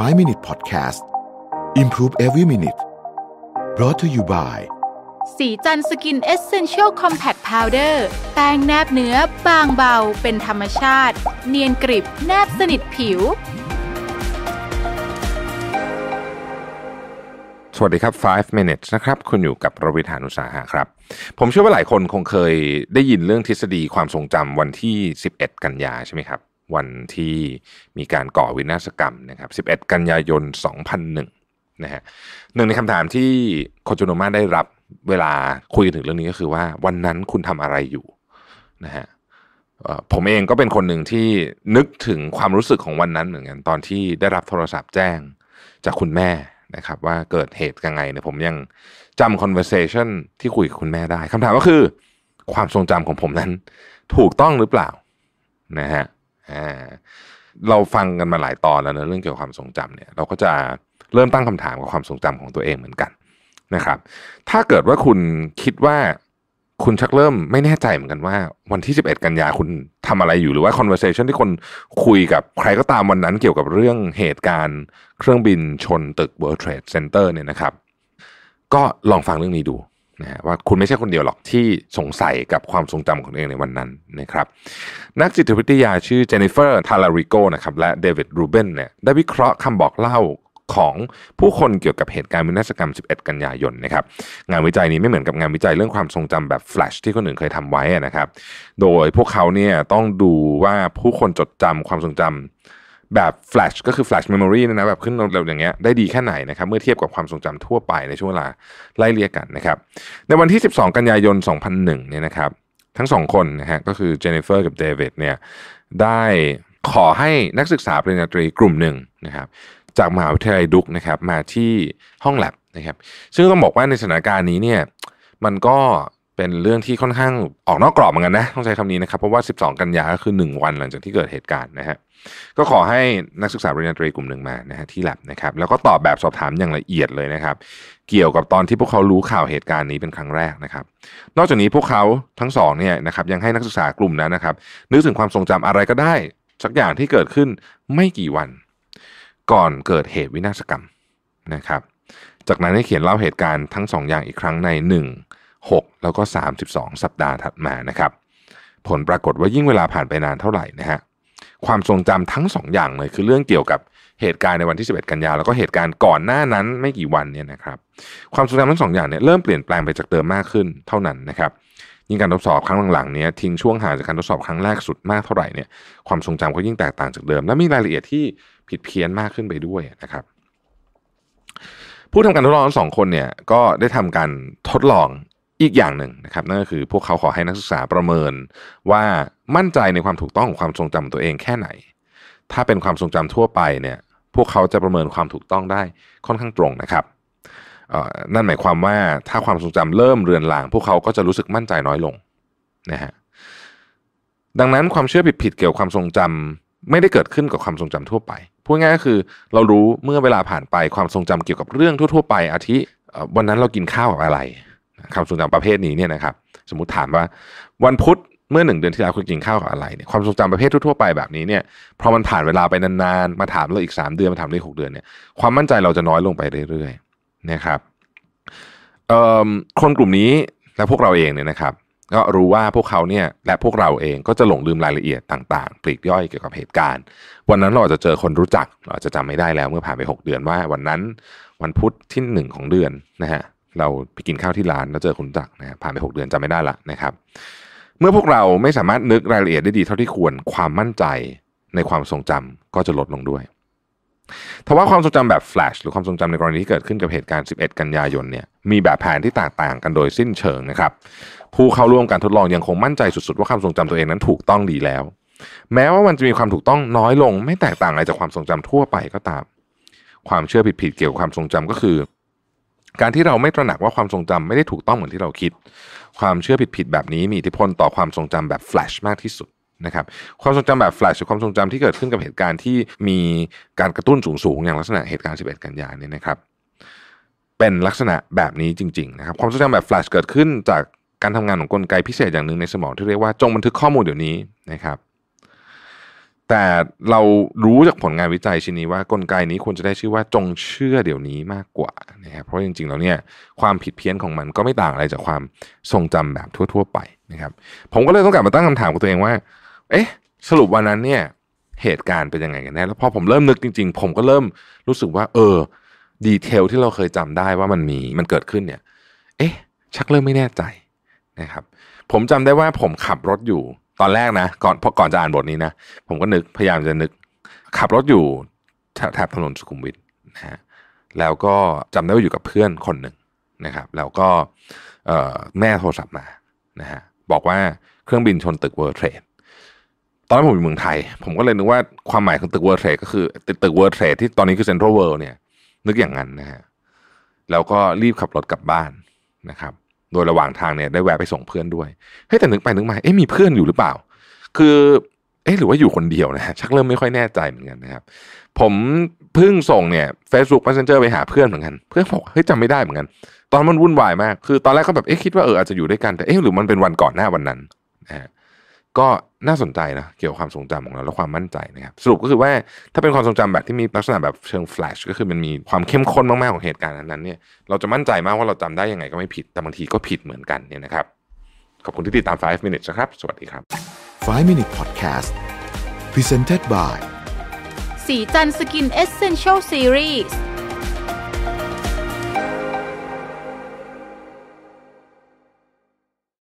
5 Minute Podcast Improve Every Minute brought to you by สีจันสกินเอเซนเชียลคอมแพคพาวเดอร์แป้งแนบเนื้อบางเบา เป็นธรรมชาติ เนียนกริบ แนบสนิทผิว สวัสดีครับ5 minutes นะครับ คุณอยู่กับประวิธานุสาหะครับ ผมเชื่อว่าหลายคนคงเคยได้ยินเรื่องทฤษฎีความทรงจำวันที่ 11 กันยาใช่ไหมครับวันที่มีการก่อวินาศกรรมนะครับ 11 กันยายน 2001 นะฮะ หนึ่งในคำถามที่โคจูโนมาได้รับเวลาคุยถึงเรื่องนี้ก็คือว่าวันนั้นคุณทำอะไรอยู่นะฮะผมเองก็เป็นคนหนึ่งที่นึกถึงความรู้สึกของวันนั้นเหมือนกัน ตอนที่ได้รับโทรศัพท์แจ้งจากคุณแม่นะครับ ว่าเกิดเหตุยังไงเนี่ยผมยังจำ conversation ที่คุยกับคุณแม่ได้ คำถามก็คือ ความทรงจำของผมนั้น ถูกต้องหรือเปล่านะฮะเราฟังกันมาหลายตอนแล้วนะเรื่องเกี่ยวกับความทรงจำเนี่ยเราก็จะเริ่มตั้งคำถามกับความทรงจำของตัวเองเหมือนกันนะครับถ้าเกิดว่าคุณคิดว่าคุณชักเริ่มไม่แน่ใจเหมือนกันว่าวันที่ 11 กันยาคุณทำอะไรอยู่หรือว่า conversation ที่คนคุยกับใครก็ตามวันนั้นเกี่ยวกับเรื่องเหตุการณ์เครื่องบินชนตึก World Trade Center เนี่ยนะครับก็ลองฟังเรื่องนี้ดูนะว่าคุณไม่ใช่คนเดียวหรอกที่สงสัยกับความทรงจำของเองในวันนั้นนะครับนักจิตวิทยาชื่อเจนิเฟอร์ทาลาริโกนะครับและเดวิดรูเบนเนี่ยได้วิเคราะห์คำบอกเล่าของผู้คนเกี่ยวกับเหตุการณ์วินาศกรรม 11 กันยายนนะครับงานวิจัยนี้ไม่เหมือนกับงานวิจัยเรื่องความทรงจำแบบแฟลชที่คนอื่นเคยทำไว้นะครับ โดยพวกเขาเนี่ยต้องดูว่าผู้คนจดจำความทรงจำแบบแฟลชก็คือแฟลชเมมโมรีนะนะแบบขึ้นเร็วอย่างเงี้ยได้ดีแค่ไหนนะครับเมื่อเทียบกับความทรงจำทั่วไปในช่วงเวลาไล่เรียกกันนะครับในวันที่ 12 กันยายน 2001เนี่ยนะครับทั้งสองคนนะฮะก็คือเจเนฟเฟอร์กับเดวิดเนี่ยได้ขอให้นักศึกษาปริญญาตรีกลุ่มหนึ่งนะครับจากมหาวิทยาลัยดุกนะครับมาที่ห้องแลบนะครับ ซึ่งต้องบอกว่าในสถานการณ์นี้เนี่ยมันก็เป็นเรื่องที่ค่อนข้างออกนอกกรอบเหมือนกันนะต้องใช้คำนี้นะครับ เพราะว่า 12 กันยาก็คือ 1 วัน หลังจากที่เกิดเหตุการณ์นะฮะก็ขอให้นักศึกษาปริญญาตรีกลุ่มหนึ่งมานะฮะที่แลบนะครับแล้วก็ตอบแบบสอบถามอย่างละเอียดเลยนะครับ เกี่ยวกับตอนที่พวกเขารู้ข่าวเหตุการณ์นี้เป็นครั้งแรกนะครับ นอกจากนี้พวกเขาทั้งสองเนี่ยนะครับยังให้นักศึกษากลุ่มนั้นนะครับนึกถึงความทรงจำอะไรก็ได้สักอย่างที่เกิดขึ้นไม่กี่วัน ก่อนเกิดเหตุวินาศกรรมนะครับ จากนั้นให้เขียนเล่าเหตุการณ์ทั้งสองอย่างอีกครั้งในหนึ่ง6 แล้วก็ 32 สัปดาห์ถัดมานะครับผลปรากฏว่ายิ่งเวลาผ่านไปนานเท่าไหร่นะฮะความทรงจำทั้ง 2 อย่างเลยคือเรื่องเกี่ยวกับเหตุการณ์ในวันที่ 11 กันยาแล้วก็เหตุการณ์ก่อนหน้านั้นไม่กี่วันเนี่ยนะครับความทรงจำทั้งสองอย่างเนี่ยเริ่มเปลี่ยนแปลงไปจากเดิมมากขึ้นเท่านั้นนะครับยิ่งการทดสอบครั้งหลังๆเนี่ยทิ้งช่วงห่างจากการทดสอบครั้งแรกสุดมากเท่าไหร่เนี่ยความทรงจำก็ยิ่งแตกต่างจากเดิม และมีรายละเอียดที่ผิดเพี้ยนมากขึ้นไปด้วยนะครับผู้ทำการทดลองทั้งสองคนเนี่ยก็ได้ทำการทดลองอีกอย่างหนึ่งนะครับนั่นก็คือพวกเขาขอให้นักศึกษาประเมินว่ามั่นใจในความถูกต้องของความทรงจำตัวเองแค่ไหน ถ้าเป็นความทรงจำทั่วไปเนี่ยพวกเขาจะประเมินความถูกต้องได้ค่อนข้างตรงนะครับนั่นหมายความว่าถ้าความทรงจำเริ่มเรือนลาง พวกเขาก็จะรู้สึกมั่นใจน้อยลงนะฮะดังนั้นความเชื่อผิดๆเกี่ยวกับความทรงจำไม่ได้เกิดขึ้นกับความทรงจำทั่วไปพูดง่ายก็คือเรารู้เมื่อเวลาผ่านไปความทรงจำเกี่ยวกับเรื่องทั่วๆ ไปอาทิวันนั้นเรากินข้าวกับอะไรคำทรงจำประเภทนี้เนี่ยนะครับ สมมติถามว่าวันพุธเมื่อหนึ่งเดือนที่แล้วคุณกินข้าวกับอะไรเนี่ยความทรงจำประเภททั่วๆไปแบบนี้เนี่ยพอมันผ่านเวลาไปนานๆมาถามเราอีก 3 เดือนมาถามเราอีกหเดือนเนี่ยความมั่นใจเราจะน้อยลงไปเรื่อยๆ นะครับคนกลุ่มนี้และพวกเราเองเนี่ยนะครับ ก็รู้ว่าพวกเขาเนี่ยและพวกเราเองก็จะหลงลืมรายละเอียดต่าง ๆปลีกย่อยเกี่ยวกับเหตุการณ์วันนั้นเราอาจจะเจอคนรู้จักเราจะจำไม่ได้แล้วเมื่อผ่านไป 6 เดือนว่า วันนั้นวันพุธที่ 1 ของเดือนนะฮะเราไปกินข้าวที่ร้านแล้วเจอคนรู้จักนะผ่านไปหกเดือนจำไม่ได้ละนะครับ เมื่อพวกเราไม่สามารถนึกรายละเอียดได้ดีเท่าที่ควรความมั่นใจในความทรงจำก็จะลดลงด้วยทว่าความทรงจำแบบแฟลชหรือความทรงจำในกรณีที่เกิดขึ้นกับเหตุการณ์ 11 กันยายนเนี่ยมีแบบแผนที่แตกต่างกันโดยสิ้นเชิงนะครับผู้เข้าร่วมการทดลองยังคงมั่นใจสุดๆ ว่าความทรงจำตัวเองนั้นถูกต้องดีแล้ว แม้ว่ามันจะมีความถูกต้องน้อยลง ไม่แตกต่างอะไรจากความทรงจำทั่วไปก็ตาม ความเชื่อผิดๆเกี่ยวกับความทรงจำก็คือการที่เราไม่ตระหนักว่าความทรงจำไม่ได้ถูกต้องเหมือนที่เราคิด ความเชื่อผิดๆแบบนี้มีอิทธิพลต่อความทรงจำแบบแฟลชมากที่สุดนะครับ ความทรงจำแบบแฟลชือความทรงจำที่เกิดขึ้นกับเหตุการณ์ที่มีการกระตุ้นสูงๆอย่างลักษณะเหตุการณ์ 11 กันยายนนี่นะครับ เป็นลักษณะแบบนี้จริงๆ นะครับ ความทรงจำแบบแฟลชเกิดขึ้นจากการทำงานของกลไกพิเศษอย่างหนึ่งในสมองที่เรียกว่าจงบันทึกข้อมูลเดี๋ยวนี้นะครับแต่เรารู้จากผลงานวิจัยชิ้นนี้ว่ากลไกนี้ควรจะได้ชื่อว่าจงเชื่อเดี๋ยวนี้มากกว่านะครับเพราะจริงๆแล้วเนี่ยความผิดเพี้ยนของมันก็ไม่ต่างอะไรจากความทรงจำแบบทั่ว ๆ ไปนะครับผมก็เลยต้องกลับมาตั้งคำถามกับตัวเองว่า เอ๊ะ สรุปวันนั้นเนี่ยเหตุการณ์เป็นยังไงกันแน่แล้วพอผมเริ่มนึกจริงๆผมก็เริ่มรู้สึกว่าเออดีเทลที่เราเคยจำได้ว่ามันมีมันเกิดขึ้นเนี่ยเอ๊ะ ชักเริ่มไม่แน่ใจนะครับ ผมจำได้ว่าผมขับรถอยู่ตอนแรกนะก่อนพอก่อนจะอ่านบทนี้นะผมก็นึกพยายามจะนึกขับรถอยู่แถบถนนสุขุมวิทนะฮะแล้วก็จำได้ว่าอยู่กับเพื่อนคนหนึ่งนะครับ แล้วก็แม่โทรศัพท์มานะฮะบอกว่าเครื่องบินชนตึกเวิร์เทรดตอนนั้นผมอยู่เมืองไทย ผมก็เลยนึกว่าความหมายของตึกเวิร์เทรดก็คือตึกเวิร์เทรดที่ตอนนี้คือเซ็นทรัลเวิลด์เนี่ยนึกอย่างนั้นนะฮะแล้วก็รีบขับรถกลับบ้านนะครับโดยระหว่างทางเนี่ยได้แวะไปส่งเพื่อนด้วยเฮ้แต่นึกไปนึกมาเอ๊ะมีเพื่อนอยู่หรือเปล่า คือเอ๊ะหรือว่าอยู่คนเดียวนะชักเริ่มไม่ค่อยแน่ใจเหมือนกันนะครับ ผมเพิ่งส่งเนี่ย Facebook Messenger ไปหาเพื่อนเหมือนกัน เพื่อนบอกเฮ้ยจำไม่ได้เหมือนกัน ตอนมันวุ่นวายมาก คือตอนแรกก็แบบเอ๊ะคิดว่าเอออาจจะอยู่ด้วยกัน แต่เอ๊ะหรือมันเป็นวันก่อนหน้าวันนั้นนะฮะก็น่าสนใจนะ เกี่ยวกับความทรงจำของเราและความมั่นใจนะครับ สรุปก็คือว่าถ้าเป็นความทรงจำแบบที่มีลักษณะแบบเชิงแฟลชก็คือมันมีความเข้มข้นมากๆ ของเหตุการณ์นั้นเนี่ยเราจะมั่นใจมากว่าเราจำได้ยังไงก็ไม่ผิด แต่บางทีก็ผิดเหมือนกันเนี่ยนะครับ ขอบคุณที่ติดตาม 5 minutes นะครับ สวัสดีครับ 5 minute podcast presented by สีจันสกินเอเซนเชลซีรีส์